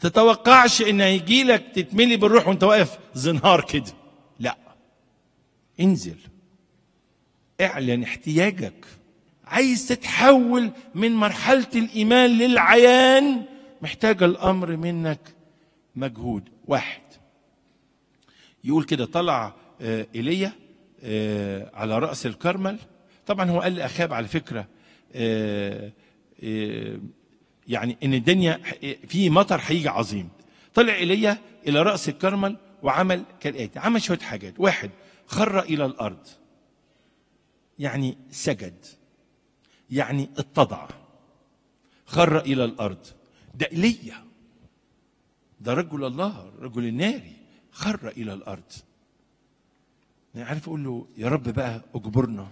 تتوقعش ان هيجي لك تتملي بالروح وانت واقف زنهار كده لا انزل اعلن احتياجك عايز تتحول من مرحلة الإيمان للعيان محتاج الأمر منك مجهود واحد يقول كده طلع آه، ايليا آه، على رأس الكرمل طبعا هو قال لأخاب على فكرة آه، يعني ان الدنيا في مطر هيجي عظيم طلع ايليا الى راس الكرمل وعمل كالاتي عمل شويه حاجات واحد خر الى الارض يعني سجد يعني اتضع خر الى الارض ده ايليا ده رجل الله رجل الناري خر الى الارض يعني عارف اقول له يا رب بقى اجبرنا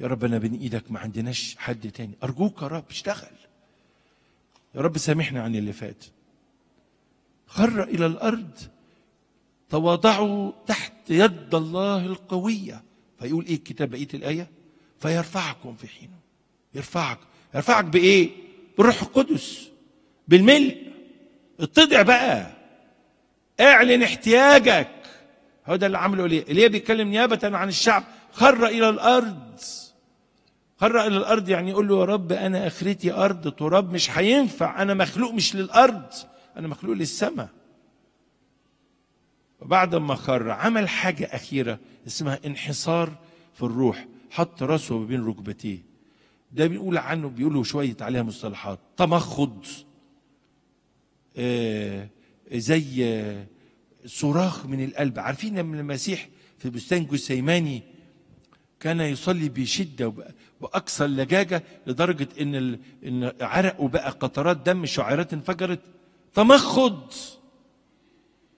يا رب انا بين ايدك ما عندناش حد تاني ارجوك يا رب اشتغل يا رب سامحنا عن اللي فات خر إلى الأرض تواضعوا تحت يد الله القوية فيقول إيه الكتاب بقية الآية فيرفعكم في حينه يرفعك يرفعك بإيه بالروح القدس بالملء اتضع بقى اعلن احتياجك هو ده اللي عمله ليه ليه بيتكلم نيابة عن الشعب خر إلى الأرض الى للأرض يعني يقول له يا رب أنا آخرتي أرض تراب مش هينفع أنا مخلوق مش للأرض أنا مخلوق للسماء وبعد ما خر عمل حاجة أخيرة اسمها انحصار في الروح حط راسه بين ركبتيه ده بيقول عنه بيقولوا شوية عليها مصطلحات تمخض آه زي صراخ من القلب عارفين لما المسيح في بستان جسيماني كان يصلي بشدة وأقصى اللجاجة لدرجة إن إن عرقه بقى قطرات دم شعيرات انفجرت تمخض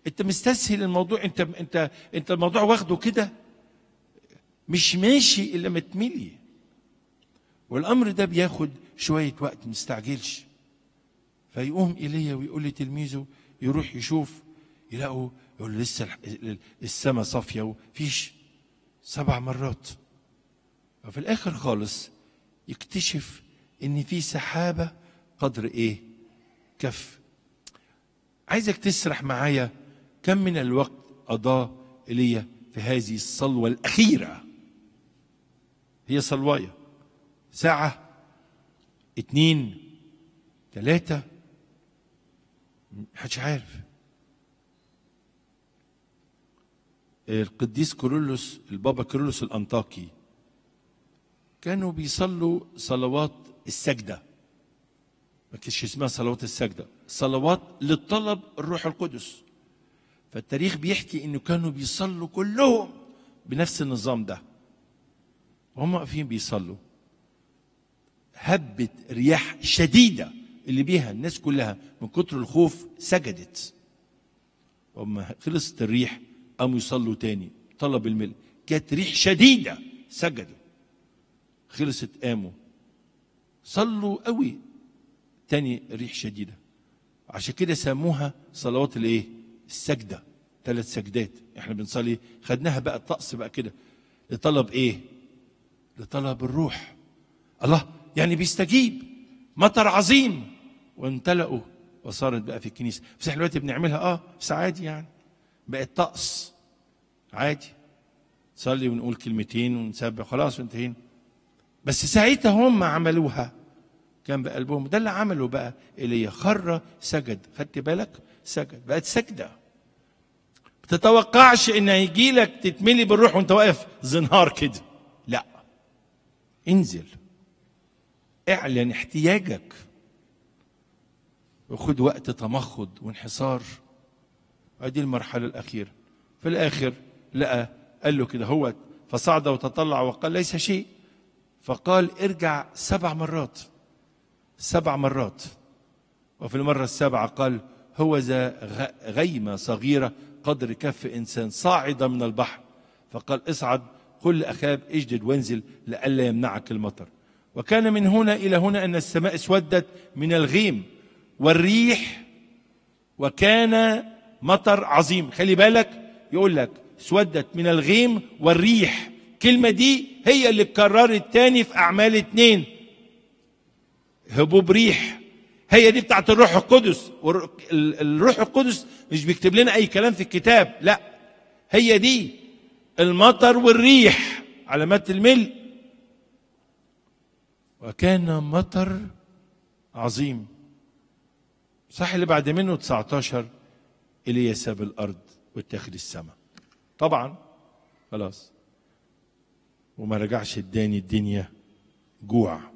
أنت مستسهل الموضوع أنت أنت أنت الموضوع واخده كده مش ماشي إلا ما تملي والأمر ده بياخد شوية وقت مستعجلش فيقوم إيليا ويقول لتلميذه يروح يشوف يلاقوا يقول لسه السماء صافية وفيش سبع مرات ففي الاخر خالص يكتشف ان في سحابه قدر ايه كف عايزك تسرح معايا كم من الوقت اضاء ايليا في هذه الصلوه الاخيره هي صلوايه ساعه اتنين تلاته محدش عارف القديس كيرلس البابا كيرلس الانطاكي كانوا بيصلوا صلوات السجدة ما كانش اسمها صلوات السجدة صلوات للطلب الروح القدس فالتاريخ بيحكي انه كانوا بيصلوا كلهم بنفس النظام ده وهم واقفين بيصلوا هبت رياح شديدة اللي بيها الناس كلها من كتر الخوف سجدت وما خلصت الريح قاموا يصلوا تاني طلب الملك كانت ريح شديدة سجدوا خلصت قاموا صلوا قوي تاني ريح شديدة عشان كده سموها صلوات الايه السجدة ثلاث سجدات احنا بنصلي خدناها بقى الطقس بقى كده لطلب ايه لطلب الروح الله يعني بيستجيب مطر عظيم وامتلأوا وصارت بقى في الكنيسة بس احنا دلوقتي بنعملها اه بس عادي يعني بقت طقس عادي نصلي ونقول كلمتين ونسبح خلاص وانتهينا بس ساعتها هم عملوها كان بقلبهم ده اللي عمله بقى ايليا خر سجد خدت بالك سجد بقت سجده ما تتوقعش ان هيجي لك تتملي بالروح وانت واقف زنهار كده لا انزل اعلن احتياجك وخد وقت تمخض وانحصار ادي المرحله الاخيره في الاخر لقى قال له كده هو فصعد وتطلع وقال ليس شيء فقال ارجع سبع مرات سبع مرات وفي المرة السابعة قال هو ذا غيمة صغيرة قدر كف إنسان صاعدة من البحر فقال اصعد قل لأخاب اجدد وانزل لئلا يمنعك المطر وكان من هنا إلى هنا أن السماء اسودت من الغيم والريح وكان مطر عظيم خلي بالك يقول لك اسودت من الغيم والريح الكلمة دي هي اللي اتكررت تاني في أعمال اتنين هبوب ريح هي دي بتاعت الروح القدس الروح القدس مش بيكتب لنا أي كلام في الكتاب لا هي دي المطر والريح علامات الملء وكان مطر عظيم صح اللي بعد منه 19 إلي ساب الأرض واتخذ السماء طبعا خلاص وما رجعش اداني الدنيا جوع